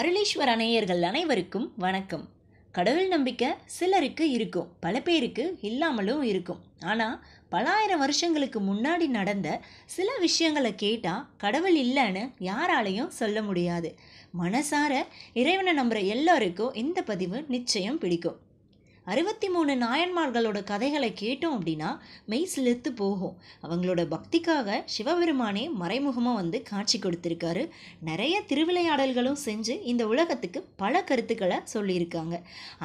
அருளீஸ்வர் அணையர்கள் அனைவருக்கும் வணக்கம் கடவுள் நம்பிக்கை சிலருக்கு இருக்கும் பல பேருக்கு இல்லாமலும் இருக்கும் ஆனால் பலாயிரம் வருஷங்களுக்கு முன்னாடி நடந்த சில விஷயங்களை கேட்டால் கடவுள் இல்லைன்னு யாராலையும் சொல்ல முடியாது மனசார இறைவனை நம்புகிற எல்லோருக்கும் இந்த பதிவு நிச்சயம் பிடிக்கும் அறுபத்தி மூணு நாயன்மார்களோட கதைகளை கேட்டோம் அப்படின்னா மெய் சிலிர்த்து போகும் அவங்களோட பக்திக்காக சிவபெருமானே மறைமுகமாக வந்து காட்சி கொடுத்துருக்காரு நிறைய திருவிளையாடல்களும் செஞ்சு இந்த உலகத்துக்கு பல கருத்துக்களை சொல்லியிருக்காங்க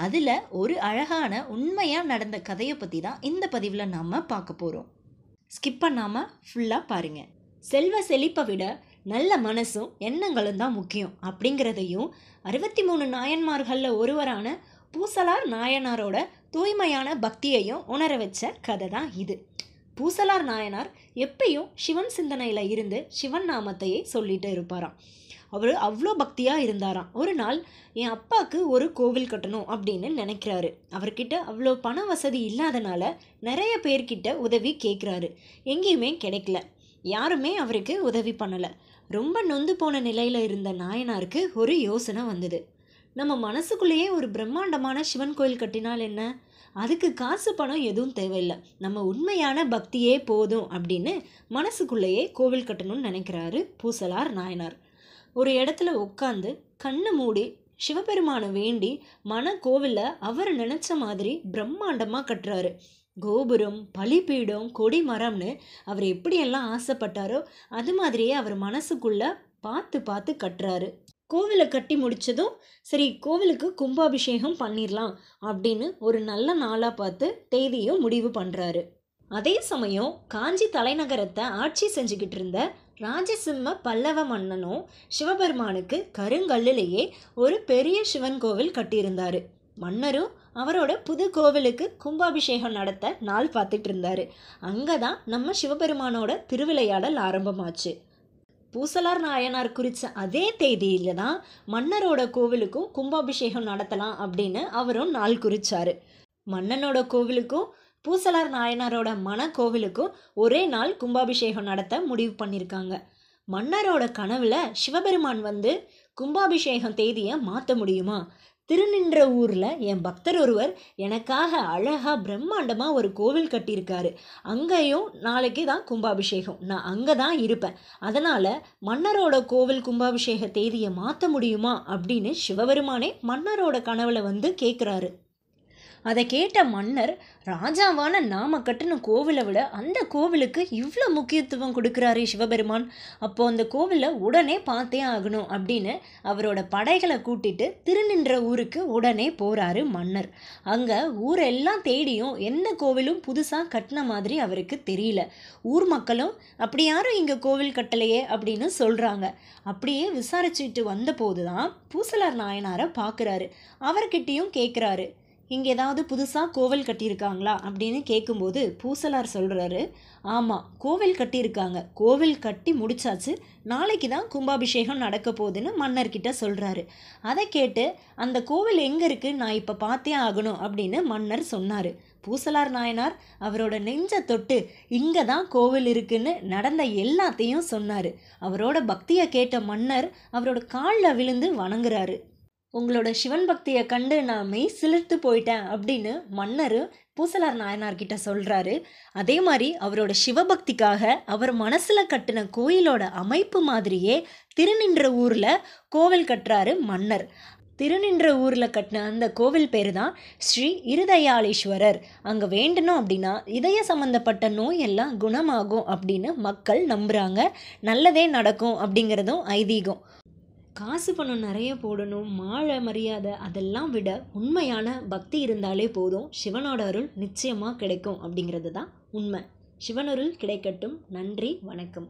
அதில் ஒரு அழகான உண்மையாக நடந்த கதையை பற்றி தான் இந்த பதிவில் நாம் பார்க்க போகிறோம் ஸ்கிப் பண்ணாமல் ஃபுல்லாக பாருங்கள் செல்வ செழிப்பை விட நல்ல மனசும் எண்ணங்களும் தான் முக்கியம் அப்படிங்கிறதையும் அறுபத்தி மூணு நாயன்மார்களில் ஒருவரான பூசலார் நாயனாரோட தூய்மையான பக்தியையும் உணர வச்ச கதை தான் இது பூசலார் நாயனார் எப்பயும் சிவன் சிந்தனையில் இருந்து சிவன் நாமத்தையே சொல்லிட்டு இருப்பாராம் அவர் அவ்வளோ பக்தியாக இருந்தாராம் ஒரு நாள் என் அப்பாவுக்கு ஒரு கோவில் கட்டணும் அப்படின்னு நினைக்கிறாரு அவர்கிட்ட அவ்வளோ பண வசதி இல்லாதனால நிறைய பேர்கிட்ட உதவி கேட்குறாரு எங்கேயுமே கிடைக்கல யாருமே அவருக்கு உதவி பண்ணலை ரொம்ப நொந்து போன நிலையில் இருந்த நாயனாருக்கு ஒரு யோசனை வந்தது நம்ம மனசுக்குள்ளேயே ஒரு பிரம்மாண்டமான சிவன் கோயில் கட்டினால் என்ன அதுக்கு காசு பணம் எதுவும் தேவையில்லை நம்ம உண்மையான பக்தியே போதும் அப்படின்னு மனசுக்குள்ளேயே கோவில் கட்டணும்னு நினைக்கிறாரு பூசலார் நாயனார் ஒரு இடத்துல உட்காந்து கண்ணை மூடி சிவபெருமானை வேண்டி மன கோவிலில் அவர் நினச்ச மாதிரி பிரம்மாண்டமாக கட்டுறாரு கோபுரம் பலிபீடம் கொடி மரம்னு அவர் எப்படியெல்லாம் ஆசைப்பட்டாரோ அது மாதிரியே அவர் மனசுக்குள்ளே பார்த்து பார்த்து கட்டுறாரு கோவிலை கட்டி முடித்ததும் சரி கோவிலுக்கு கும்பாபிஷேகம் பண்ணிடலாம் அப்படின்னு ஒரு நல்ல நாளாக பார்த்து தேதியும் முடிவு பண்ணுறாரு அதே சமயம் காஞ்சி தலைநகரத்தை ஆட்சி செஞ்சுக்கிட்டு இருந்த ராஜசிம்ம பல்லவ மன்னனும் சிவபெருமானுக்கு கருங்கல்லிலேயே ஒரு பெரிய சிவன் கோவில் கட்டியிருந்தார் மன்னரும் அவரோட புது கோவிலுக்கு கும்பாபிஷேகம் நடத்த நாள் பார்த்துட்டு இருந்தார் அங்கே தான் நம்ம சிவபெருமானோட திருவிளையாடல் ஆரம்பமாச்சு பூசலார் நாயனார் குறித்த அதே தேதியில தான் மன்னரோட கோவிலுக்கும் கும்பாபிஷேகம் நடத்தலாம் அப்படின்னு அவரும் நாள் குறிச்சார் மன்னனோட கோவிலுக்கும் பூசலார் நாயனாரோட மன கோவிலுக்கும் ஒரே நாள் கும்பாபிஷேகம் நடத்த முடிவு பண்ணியிருக்காங்க மன்னரோட கனவுல சிவபெருமான் வந்து கும்பாபிஷேகம் தேதியை மாற்ற முடியுமா திருநின்ற ஊரில் என் பக்தர் ஒருவர் எனக்காக அழகாக பிரம்மாண்டமாக ஒரு கோவில் கட்டியிருக்காரு அங்கேயும் நாளைக்கு தான் கும்பாபிஷேகம் நான் அங்கே தான் இருப்பேன் அதனால் மன்னரோட கோவில் கும்பாபிஷேக தேதியை மாற்ற முடியுமா அப்படின்னு சிவபெருமானே மன்னரோட கனவில் வந்து கேட்குறாரு அதை கேட்ட மன்னர் ராஜாவான நாம கட்டின கோவிலை விட அந்த கோவிலுக்கு இவ்வளோ முக்கியத்துவம் கொடுக்குறாரே சிவபெருமான் அப்போ அந்த கோவிலை உடனே பார்த்தே ஆகணும் அப்படின்னு அவரோட படைகளை கூட்டிட்டு திருநின்ற ஊருக்கு உடனே போகிறாரு மன்னர் அங்கே ஊரெல்லாம் தேடியும் எந்த கோவிலும் புதுசாக கட்டின மாதிரி அவருக்கு தெரியல ஊர் மக்களும் அப்படி யாரும் இங்கே கோவில் கட்டலையே அப்படின்னு சொல்கிறாங்க அப்படியே விசாரிச்சுட்டு வந்தபோது தான் பூசலார் நாயனாரை பார்க்குறாரு அவர்கிட்டையும் கேட்குறாரு இங்கே ஏதாவது புதுசாக கோவில் கட்டியிருக்காங்களா அப்படின்னு கேட்கும்போது பூசலார் சொல்கிறாரு ஆமாம் கோவில் கட்டியிருக்காங்க கோவில் கட்டி முடிச்சாச்சு நாளைக்கு தான் கும்பாபிஷேகம் நடக்க போகுதுன்னு மன்னர்கிட்ட சொல்கிறாரு அதை கேட்டு அந்த கோவில் எங்கே இருக்குது நான் இப்போ பார்த்தே ஆகணும் அப்படின்னு மன்னர் சொன்னார் பூசலார் நாயனார் அவரோட நெஞ்ச தொட்டு இங்கே தான் கோவில் இருக்குன்னு நடந்த எல்லாத்தையும் சொன்னார் அவரோட பக்தியை கேட்ட மன்னர் அவரோட காலில் விழுந்து வணங்குறாரு உங்களோட சிவன் பக்தியை கண்டு நான் மெய் சிலிர்த்து போயிட்டேன் அப்படின்னு மன்னர் பூசலார் நாயனார்கிட்ட சொல்கிறாரு அதே மாதிரி அவரோட சிவபக்திக்காக அவர் மனசில் கட்டின கோயிலோட அமைப்பு மாதிரியே திருநின்ற ஊரில் கோவில் கட்டுறாரு மன்னர் திருநின்ற ஊரில் கட்டின அந்த கோவில் பேர் தான் ஸ்ரீ இருதயாளீஸ்வரர் அங்கே வேண்டணும் அப்படின்னா இதய சம்மந்தப்பட்ட நோய் எல்லாம் குணமாகும் அப்படின்னு மக்கள் நம்புகிறாங்க நல்லதே நடக்கும் அப்படிங்கிறதும் ஐதீகம் காசு பணம் நிறைய போடணும் மாழ மரியாதை அதெல்லாம் விட உண்மையான பக்தி இருந்தாலே போதும் சிவனோட அருள் நிச்சயமாக கிடைக்கும் அப்படிங்கிறது தான் உண்மை சிவனருள் கிடைக்கட்டும் நன்றி வணக்கம்